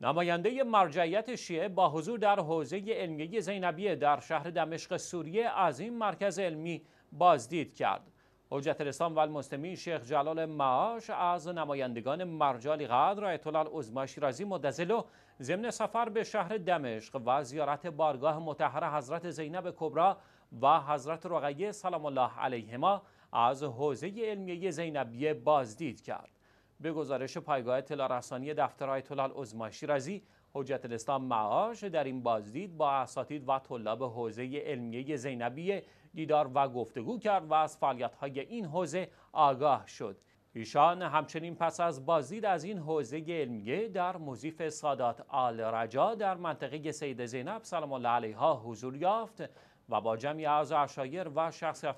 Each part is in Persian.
نماینده مرجعیت شیعه با حضور در حوزه علمیه زینبیه در شهر دمشق سوریه از این مرکز علمی بازدید کرد. حجت الاسلام و المسلمین شیخ جلال معاش از نمایندگان مرجالی قدر آیت الله عظما شیرازی مدزلو ضمن سفر به شهر دمشق و زیارت بارگاه متحر حضرت زینب کبرا و حضرت رقیه سلام الله علیهما از حوزه علمیه زینبیه بازدید کرد. به گزارش پایگاه اطلاع رسانی دفتر آیت الله عظما شیرازی حجت الاسلام معاش در این بازدید با اساتید و طلاب حوزه علمیه زینبیه دیدار و گفتگو کرد و از فعالیت‌های این حوزه آگاه شد ایشان همچنین پس از بازدید از این حوزه علمیه در موزیف سادات آل رجا در منطقه سید زینب سلام الله علیها حضور یافت و با جمعی از اشایر و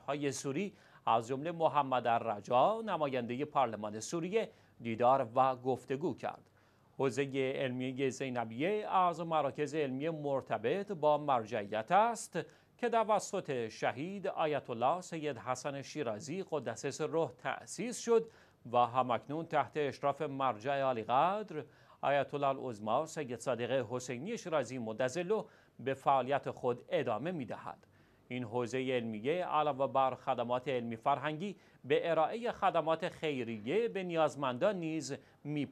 های سوری از جمله محمد الرجا نماینده پارلمان سوریه دیدار و گفتگو کرد. حوزه علمی زینبیه از مراکز علمی مرتبط با مرجعیت است که توسط شهید آیت الله سید حسن شیرازی قدس روح تأسیس شد و همکنون تحت اشراف مرجع عالیقدر آیت الله العظما سید صادق حسینی شیرازی مدزلو به فعالیت خود ادامه می دهد. این حوزه علمیه علاوه بر خدمات علمی فرهنگی به ارائه خدمات خیریه به نیازمندان نیز می